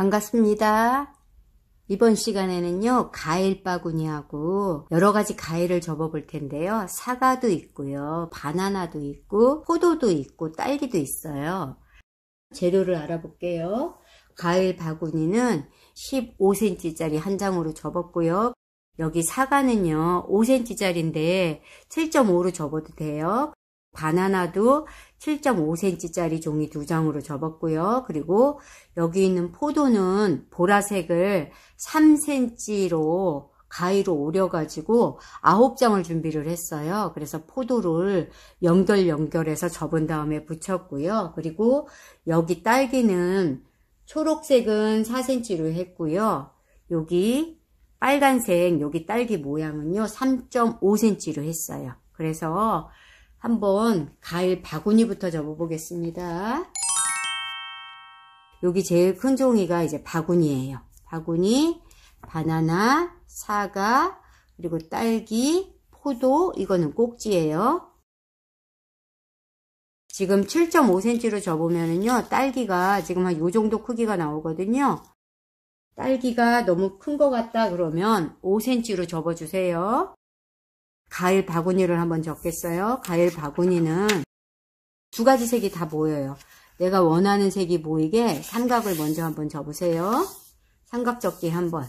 반갑습니다. 이번 시간에는요, 가일 바구니하고 여러 가지 가일을 접어볼 텐데요. 사과도 있고요, 바나나도 있고, 포도도 있고, 딸기도 있어요. 재료를 알아볼게요. 가일 바구니는 15cm짜리 한 장으로 접었고요. 여기 사과는요, 5cm짜리인데 7.5로 접어도 돼요. 바나나도 7.5cm짜리 종이 두 장으로 접었고요. 그리고 여기 있는 포도는 보라색을 3cm로 가위로 오려가지고 9장을 준비를 했어요. 그래서 포도를 연결 연결해서 접은 다음에 붙였고요. 그리고 여기 딸기는 초록색은 4cm로 했고요. 여기 빨간색 여기 딸기 모양은요. 3.5cm로 했어요. 그래서 한번 가을 바구니부터 접어보겠습니다. 여기 제일 큰 종이가 이제 바구니예요. 바구니, 바나나, 사과, 그리고 딸기, 포도, 이거는 꼭지예요. 지금 7.5cm로 접으면요 딸기가 지금 한 요 정도 크기가 나오거든요. 딸기가 너무 큰 것 같다 그러면 5cm로 접어주세요. 가일 바구니를 한번 적겠어요. 가일 바구니는 두 가지 색이 다 모여요. 내가 원하는 색이 모이게 삼각을 먼저 한번 접으세요. 삼각 접기 한번.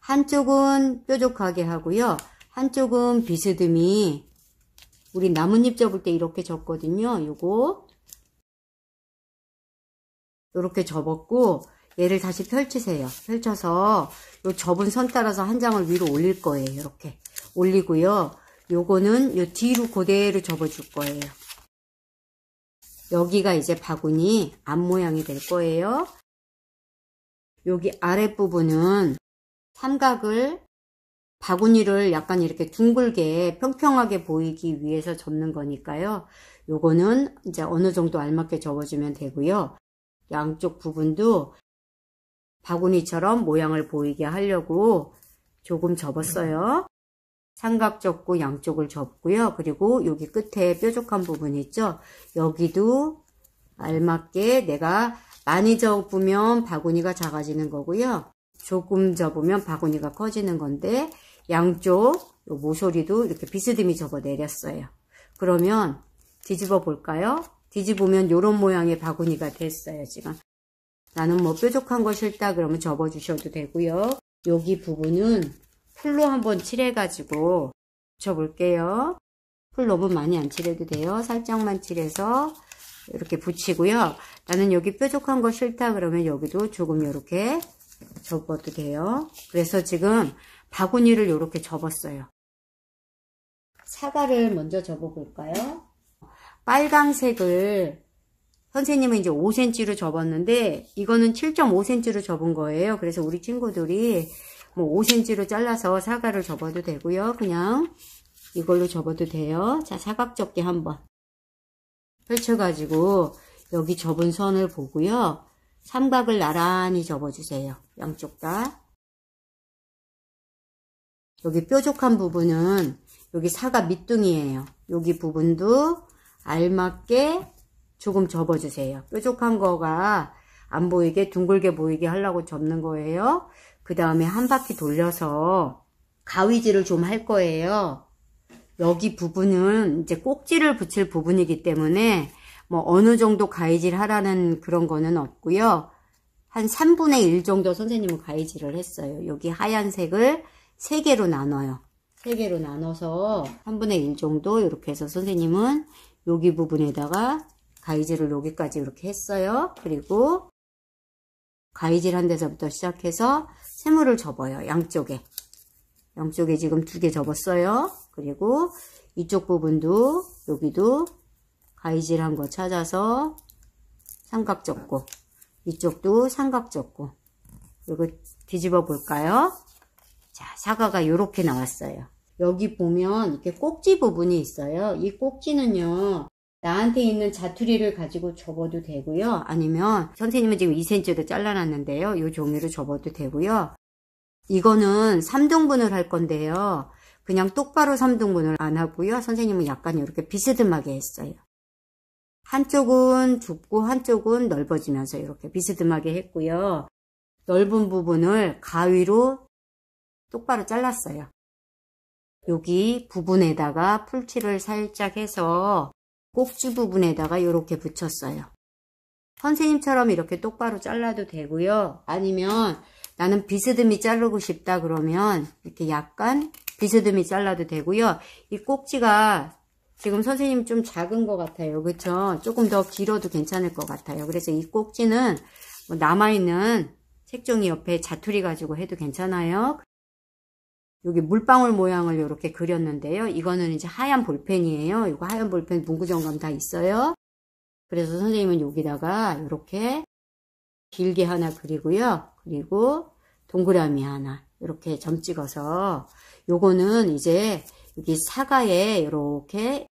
한쪽은 뾰족하게 하고요. 한쪽은 비스듬히 우리 나뭇잎 접을 때 이렇게 접거든요. 요거 이렇게 접었고 얘를 다시 펼치세요. 펼쳐서 요 접은 선 따라서 한 장을 위로 올릴 거예요. 이렇게 올리고요. 요거는 요 뒤로 그대로 접어줄 거예요. 여기가 이제 바구니 앞모양이 될 거예요. 여기 아랫부분은 삼각을 바구니를 약간 이렇게 둥글게 평평하게 보이기 위해서 접는 거니까요. 요거는 이제 어느 정도 알맞게 접어주면 되고요. 양쪽 부분도 바구니처럼 모양을 보이게 하려고 조금 접었어요. 삼각 접고 양쪽을 접고요. 그리고 여기 끝에 뾰족한 부분 있죠? 여기도 알맞게 내가 많이 접으면 바구니가 작아지는 거고요. 조금 접으면 바구니가 커지는 건데 양쪽 모서리도 이렇게 비스듬히 접어 내렸어요. 그러면 뒤집어 볼까요? 뒤집으면 이런 모양의 바구니가 됐어요. 지금 나는 뭐 뾰족한 거 싫다 그러면 접어 주셔도 되고요. 여기 부분은 풀로 한번 칠해가지고 붙여볼게요. 풀 너무 많이 안 칠해도 돼요. 살짝만 칠해서 이렇게 붙이고요. 나는 여기 뾰족한 거 싫다 그러면 여기도 조금 이렇게 접어도 돼요. 그래서 지금 바구니를 이렇게 접었어요. 사과를 먼저 접어볼까요? 빨강색을 선생님은 이제 5cm로 접었는데 이거는 7.5cm로 접은 거예요. 그래서 우리 친구들이 뭐 5cm로 잘라서 사과를 접어도 되고요. 그냥 이걸로 접어도 돼요. 자, 사각접기 한번 펼쳐가지고 여기 접은 선을 보고요. 삼각을 나란히 접어주세요. 양쪽 다. 여기 뾰족한 부분은 여기 사과 밑둥이에요. 여기 부분도 알맞게 조금 접어주세요. 뾰족한 거가 안 보이게 둥글게 보이게 하려고 접는 거예요. 그 다음에 한 바퀴 돌려서 가위질을 좀 할 거예요. 여기 부분은 이제 꼭지를 붙일 부분이기 때문에 뭐 어느 정도 가위질 하라는 그런 거는 없고요. 한 3분의 1 정도 선생님은 가위질을 했어요. 여기 하얀색을 3개로 나눠요. 3개로 나눠서 3분의 1 정도 이렇게 해서 선생님은 여기 부분에다가 가위질을 여기까지 이렇게 했어요. 그리고 가위질 한 데서부터 시작해서 세모를 접어요. 양쪽에. 양쪽에 지금 두 개 접었어요. 그리고 이쪽 부분도 여기도 가위질 한 거 찾아서 삼각 접고 이쪽도 삼각 접고 이거 뒤집어 볼까요? 자 사과가 이렇게 나왔어요. 여기 보면 이렇게 꼭지 부분이 있어요. 이 꼭지는요. 나한테 있는 자투리를 가지고 접어도 되고요. 아니면 선생님은 지금 2cm로 잘라놨는데요. 이 종이로 접어도 되고요. 이거는 3등분을 할 건데요. 그냥 똑바로 3등분을 안 하고요. 선생님은 약간 이렇게 비스듬하게 했어요. 한쪽은 좁고 한쪽은 넓어지면서 이렇게 비스듬하게 했고요. 넓은 부분을 가위로 똑바로 잘랐어요. 여기 부분에다가 풀칠을 살짝 해서 꼭지 부분에다가 이렇게 붙였어요. 선생님처럼 이렇게 똑바로 잘라도 되고요. 아니면 나는 비스듬히 자르고 싶다 그러면 이렇게 약간 비스듬히 잘라도 되고요. 이 꼭지가 지금 선생님 좀 작은 것 같아요. 그렇죠? 조금 더 길어도 괜찮을 것 같아요. 그래서 이 꼭지는 뭐 남아있는 색종이 옆에 자투리 가지고 해도 괜찮아요. 여기 물방울 모양을 이렇게 그렸는데요. 이거는 이제 하얀 볼펜이에요. 이거 하얀 볼펜 문구정감 다 있어요. 그래서 선생님은 여기다가 이렇게 길게 하나 그리고요. 그리고 동그라미 하나 이렇게 점 찍어서 요거는 이제 여기 사과에 이렇게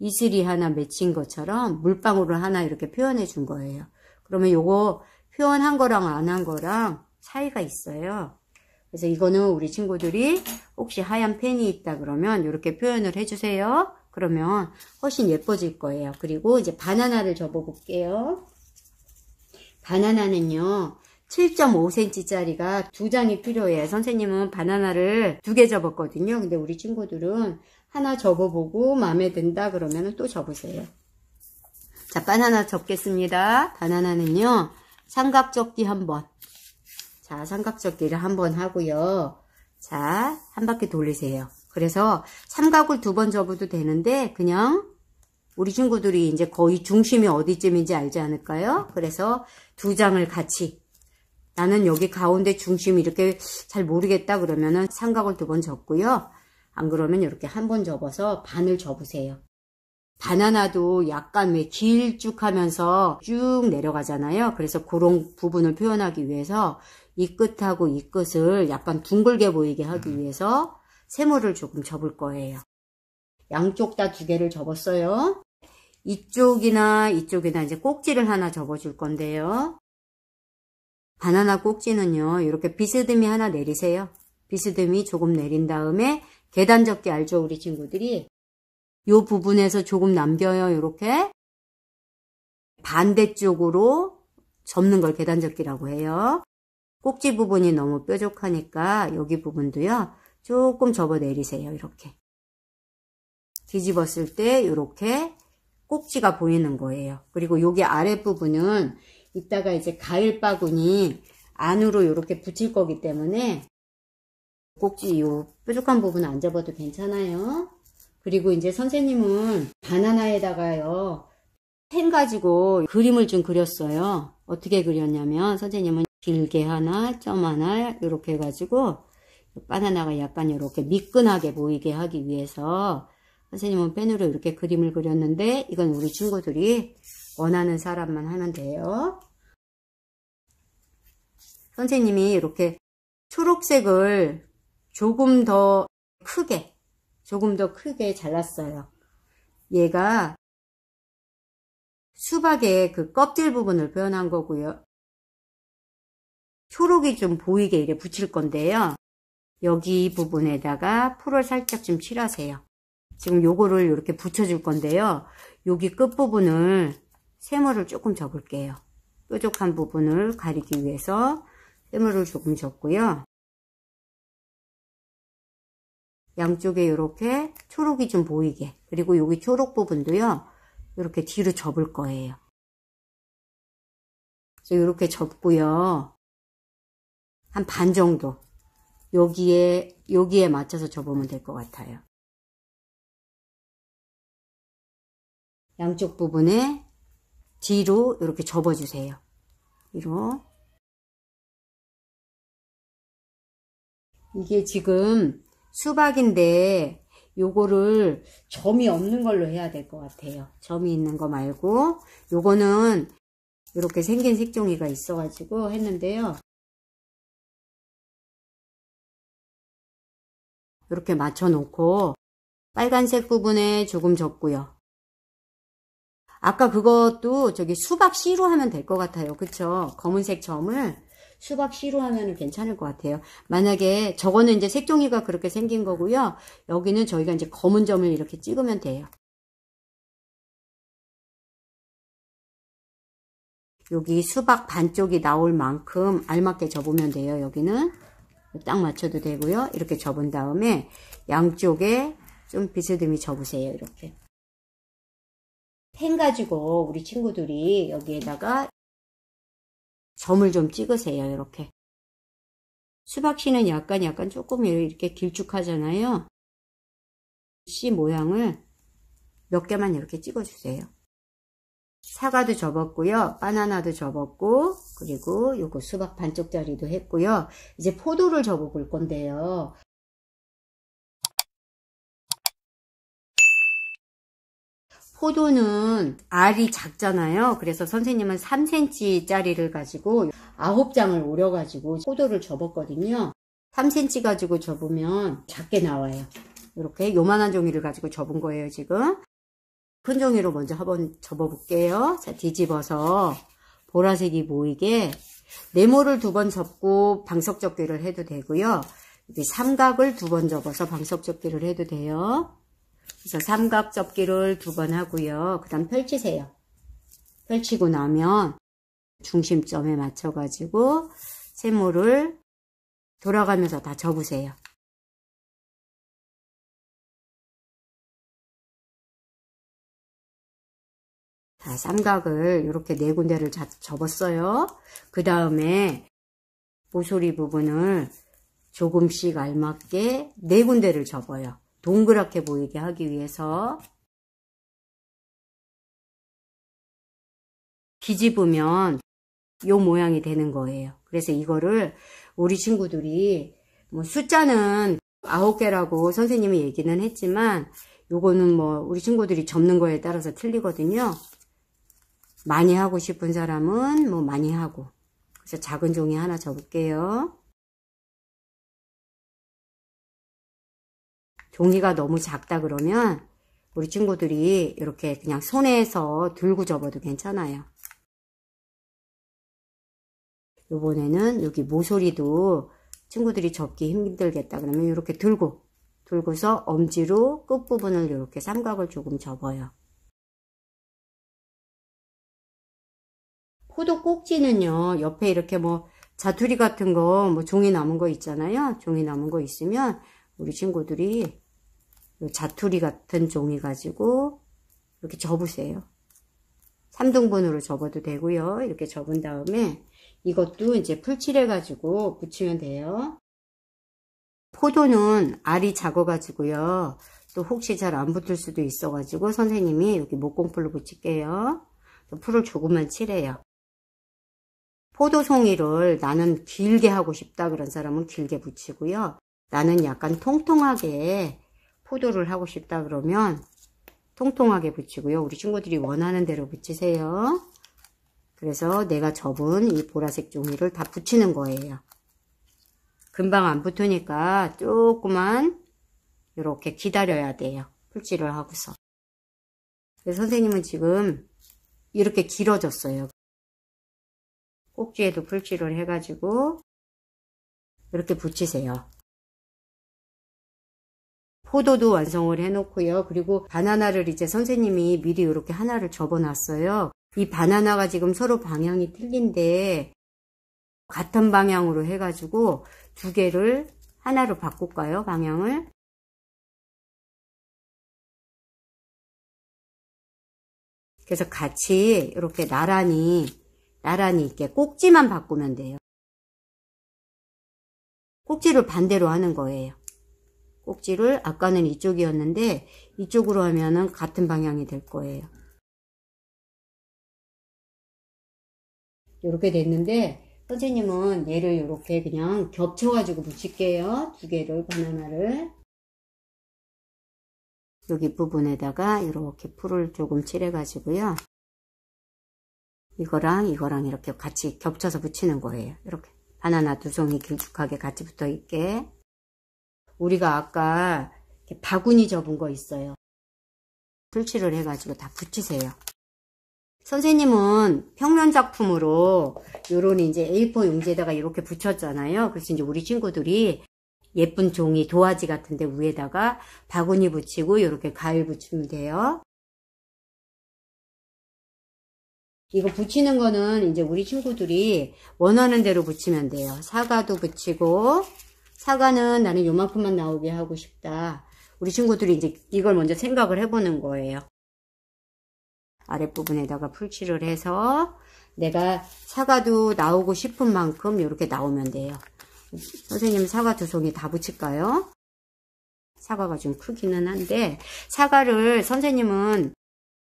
이슬이 하나 맺힌 것처럼 물방울을 하나 이렇게 표현해 준 거예요. 그러면 요거 표현한 거랑 안 한 거랑 차이가 있어요. 그래서 이거는 우리 친구들이 혹시 하얀 펜이 있다 그러면 이렇게 표현을 해주세요. 그러면 훨씬 예뻐질 거예요. 그리고 이제 바나나를 접어볼게요. 바나나는요. 7.5cm짜리가 두 장이 필요해요. 선생님은 바나나를 두 개 접었거든요. 근데 우리 친구들은 하나 접어보고 마음에 든다 그러면 또 접으세요. 자, 바나나 접겠습니다. 바나나는요. 삼각접기 한번 자, 삼각접기를 한번 하고요. 자, 한 바퀴 돌리세요. 그래서 삼각을 두 번 접어도 되는데 그냥 우리 친구들이 이제 거의 중심이 어디쯤인지 알지 않을까요? 그래서 두 장을 같이 나는 여기 가운데 중심이 이렇게 잘 모르겠다 그러면은 삼각을 두 번 접고요. 안 그러면 이렇게 한 번 접어서 반을 접으세요. 바나나도 약간 왜 길쭉하면서 쭉 내려가잖아요. 그래서 그런 부분을 표현하기 위해서 이 끝하고 이 끝을 약간 둥글게 보이게 하기 음. 위해서 세모를 조금 접을 거예요. 양쪽 다 두 개를 접었어요. 이쪽이나 이쪽이나 이제 꼭지를 하나 접어줄 건데요. 바나나 꼭지는요. 이렇게 비스듬히 하나 내리세요. 비스듬히 조금 내린 다음에 계단 접기 알죠? 우리 친구들이. 이 부분에서 조금 남겨요. 이렇게 반대쪽으로 접는 걸 계단 접기라고 해요. 꼭지 부분이 너무 뾰족하니까 여기 부분도요. 조금 접어 내리세요. 이렇게. 뒤집었을 때 이렇게 꼭지가 보이는 거예요. 그리고 여기 아랫부분은 이따가 이제 가을 바구니 안으로 이렇게 붙일 거기 때문에 꼭지 이 뾰족한 부분 안 접어도 괜찮아요. 그리고 이제 선생님은 바나나에다가요. 펜 가지고 그림을 좀 그렸어요. 어떻게 그렸냐면 선생님은 길게 하나 점 하나 이렇게 해가지고 바나나가 약간 이렇게 미끈하게 보이게 하기 위해서 선생님은 펜으로 이렇게 그림을 그렸는데 이건 우리 친구들이 원하는 사람만 하면 돼요. 선생님이 이렇게 초록색을 조금 더 크게 조금 더 크게 잘랐어요. 얘가 수박의 그 껍질 부분을 표현한 거고요. 초록이 좀 보이게 이렇게 붙일 건데요. 여기 부분에다가 풀을 살짝 좀 칠하세요. 지금 요거를 이렇게 붙여줄 건데요. 여기 끝부분을 세모를 조금 접을게요. 뾰족한 부분을 가리기 위해서 세모를 조금 접고요. 양쪽에 이렇게 초록이 좀 보이게 그리고 여기 초록 부분도요. 이렇게 뒤로 접을 거예요. 그래서 이렇게 접고요. 한반 정도 여기에 여기에 맞춰서 접으면 될 것 같아요. 양쪽 부분에 뒤로 이렇게 접어주세요. 뒤로 이게 지금 수박인데 요거를 점이 없는 걸로 해야 될 것 같아요. 점이 있는 거 말고 요거는 이렇게 생긴 색종이가 있어가지고 했는데요. 이렇게 맞춰놓고 빨간색 부분에 조금 적고요. 아까 그것도 저기 수박 씨로 하면 될 것 같아요. 그쵸? 검은색 점을 수박 씨로 하면 괜찮을 것 같아요. 만약에 저거는 이제 색종이가 그렇게 생긴 거고요. 여기는 저희가 이제 검은 점을 이렇게 찍으면 돼요. 여기 수박 반쪽이 나올 만큼 알맞게 접으면 돼요. 여기는. 딱 맞춰도 되고요. 이렇게 접은 다음에 양쪽에 좀 비스듬히 접으세요. 이렇게. 펜 가지고 우리 친구들이 여기에다가 점을 좀 찍으세요. 이렇게. 수박씨는 약간 약간 조금 이렇게 길쭉하잖아요. 씨 모양을 몇 개만 이렇게 찍어주세요. 사과도 접었고요. 바나나도 접었고 그리고 요거 수박 반쪽짜리도 했고요. 이제 포도를 접어 볼 건데요. 포도는 알이 작잖아요. 그래서 선생님은 3cm 짜리를 가지고 9장을 오려 가지고 포도를 접었거든요. 3cm 가지고 접으면 작게 나와요. 이렇게 요만한 종이를 가지고 접은 거예요, 지금. 큰 종이로 먼저 한 번 접어볼게요. 자, 뒤집어서 보라색이 보이게 네모를 두 번 접고 방석 접기를 해도 되고요. 이제 삼각을 두 번 접어서 방석 접기를 해도 돼요. 그래서 삼각 접기를 두 번 하고요. 그 다음 펼치세요. 펼치고 나면 중심점에 맞춰가지고 세모를 돌아가면서 다 접으세요. 자, 아, 삼각을 이렇게 네 군데를 자, 접었어요. 그 다음에 모서리 부분을 조금씩 알맞게 네 군데를 접어요. 동그랗게 보이게 하기 위해서 뒤집으면 요 모양이 되는 거예요. 그래서 이거를 우리 친구들이 뭐 숫자는 아홉 개라고 선생님이 얘기는 했지만 요거는 뭐 우리 친구들이 접는 거에 따라서 틀리거든요. 많이 하고 싶은 사람은 뭐 많이 하고 그래서 작은 종이 하나 접을게요. 종이가 너무 작다 그러면 우리 친구들이 이렇게 그냥 손에서 들고 접어도 괜찮아요. 이번에는 여기 모서리도 친구들이 접기 힘들겠다 그러면 이렇게 들고 들고서 엄지로 끝부분을 이렇게 삼각을 조금 접어요. 호두 꼭지는요 옆에 이렇게 뭐 자투리 같은 거뭐 종이 남은 거 있잖아요 종이 남은 거 있으면 우리 친구들이 자투리 같은 종이 가지고 이렇게 접으세요 3등분으로 접어도 되고요 이렇게 접은 다음에 이것도 이제 풀칠해 가지고 붙이면 돼요 포도는 알이 작아 가지고요 또 혹시 잘 안 붙을 수도 있어 가지고 선생님이 여기 목공풀로 붙일게요 풀을 조금만 칠해요 포도송이를 나는 길게 하고 싶다 그런 사람은 길게 붙이고요. 나는 약간 통통하게 포도를 하고 싶다 그러면 통통하게 붙이고요. 우리 친구들이 원하는 대로 붙이세요. 그래서 내가 접은 이 보라색 종이를 다 붙이는 거예요. 금방 안 붙으니까 조금만 이렇게 기다려야 돼요. 풀칠을 하고서. 선생님은 지금 이렇게 길어졌어요. 꼭지에도 풀칠을 해가지고 이렇게 붙이세요. 포도도 완성을 해놓고요. 그리고 바나나를 이제 선생님이 미리 이렇게 하나를 접어놨어요. 이 바나나가 지금 서로 방향이 틀린데 같은 방향으로 해가지고 두 개를 하나로 바꿀까요? 방향을. 그래서 같이 이렇게 나란히 나란히 있게 꼭지만 바꾸면 돼요. 꼭지를 반대로 하는 거예요. 꼭지를 아까는 이쪽이었는데 이쪽으로 하면은 같은 방향이 될 거예요. 이렇게 됐는데 선생님은 얘를 이렇게 그냥 겹쳐가지고 붙일게요. 두 개를 바나나를 여기 부분에다가 이렇게 풀을 조금 칠해가지고요. 이거랑 이거랑 이렇게 같이 겹쳐서 붙이는 거예요. 이렇게 바나나 두 송이 길쭉하게 같이 붙어 있게 우리가 아까 바구니 접은 거 있어요. 풀칠을 해가지고 다 붙이세요. 선생님은 평면 작품으로 요런 이제 A4 용지에다가 이렇게 붙였잖아요. 그래서 이제 우리 친구들이 예쁜 종이 도화지 같은데 위에다가 바구니 붙이고 이렇게 가위 붙이면 돼요. 이거 붙이는 거는 이제 우리 친구들이 원하는 대로 붙이면 돼요. 사과도 붙이고 사과는 나는 요만큼만 나오게 하고 싶다. 우리 친구들이 이제 이걸 먼저 생각을 해보는 거예요. 아랫부분에다가 풀칠을 해서 내가 사과도 나오고 싶은 만큼 이렇게 나오면 돼요. 선생님 사과 두 송이 다 붙일까요? 사과가 좀 크기는 한데 사과를 선생님은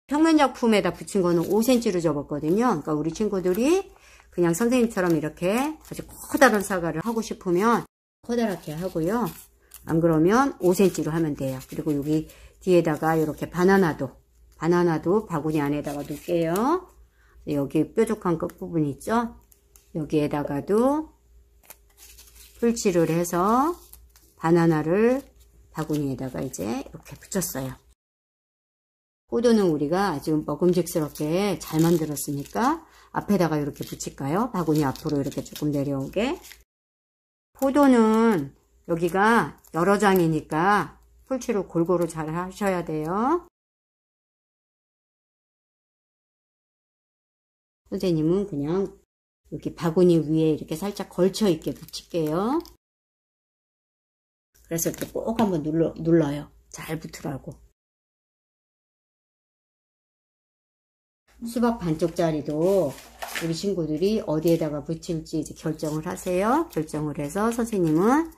평면작품에다 붙인 거는 5cm로 접었거든요. 그러니까 우리 친구들이 그냥 선생님처럼 이렇게 아주 커다란 사과를 하고 싶으면 커다랗게 하고요. 안 그러면 5cm로 하면 돼요. 그리고 여기 뒤에다가 이렇게 바나나도 바나나도 바구니 안에다가 둘게요 여기 뾰족한 끝부분 있죠? 여기에다가도 풀칠을 해서 바나나를 바구니에다가 이제 이렇게 붙였어요. 포도는 우리가 지금 먹음직스럽게 뭐 잘 만들었으니까 앞에다가 이렇게 붙일까요? 바구니 앞으로 이렇게 조금 내려오게 포도는 여기가 여러 장이니까 풀치로 골고루 잘 하셔야 돼요. 선생님은 그냥 여기 바구니 위에 이렇게 살짝 걸쳐 있게 붙일게요. 그래서 이렇게 꼭 한번 눌러, 눌러요. 잘 붙으라고. 수박 반쪽짜리도 우리 친구들이 어디에다가 붙일지 이제 결정을 하세요. 결정을 해서 선생님은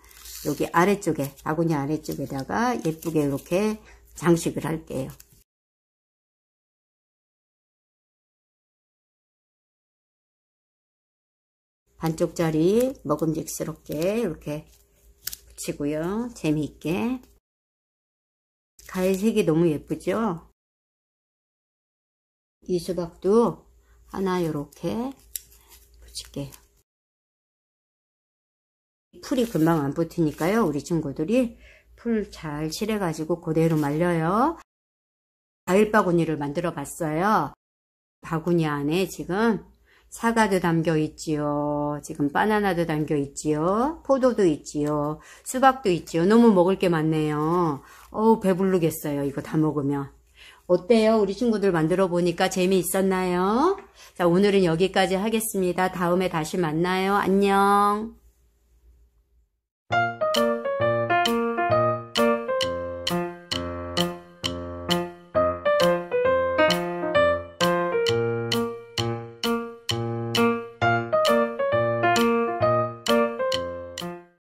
여기 아래쪽에 아구니 아래쪽에다가 예쁘게 이렇게 장식을 할게요. 반쪽짜리 먹음직스럽게 이렇게 붙이고요. 재미있게. 가의 색이 너무 예쁘죠? 이 수박도 하나 요렇게 붙일게요. 풀이 금방 안 붙으니까요. 우리 친구들이 풀 잘 칠해가지고 그대로 말려요. 과일 바구니를 만들어 봤어요. 바구니 안에 지금 사과도 담겨 있지요. 지금 바나나도 담겨 있지요. 포도도 있지요. 수박도 있지요. 너무 먹을 게 많네요. 어우 배부르겠어요. 이거 다 먹으면. 어때요? 우리 친구들 만들어 보니까 재미있었나요? 자, 오늘은 여기까지 하겠습니다. 다음에 다시 만나요. 안녕.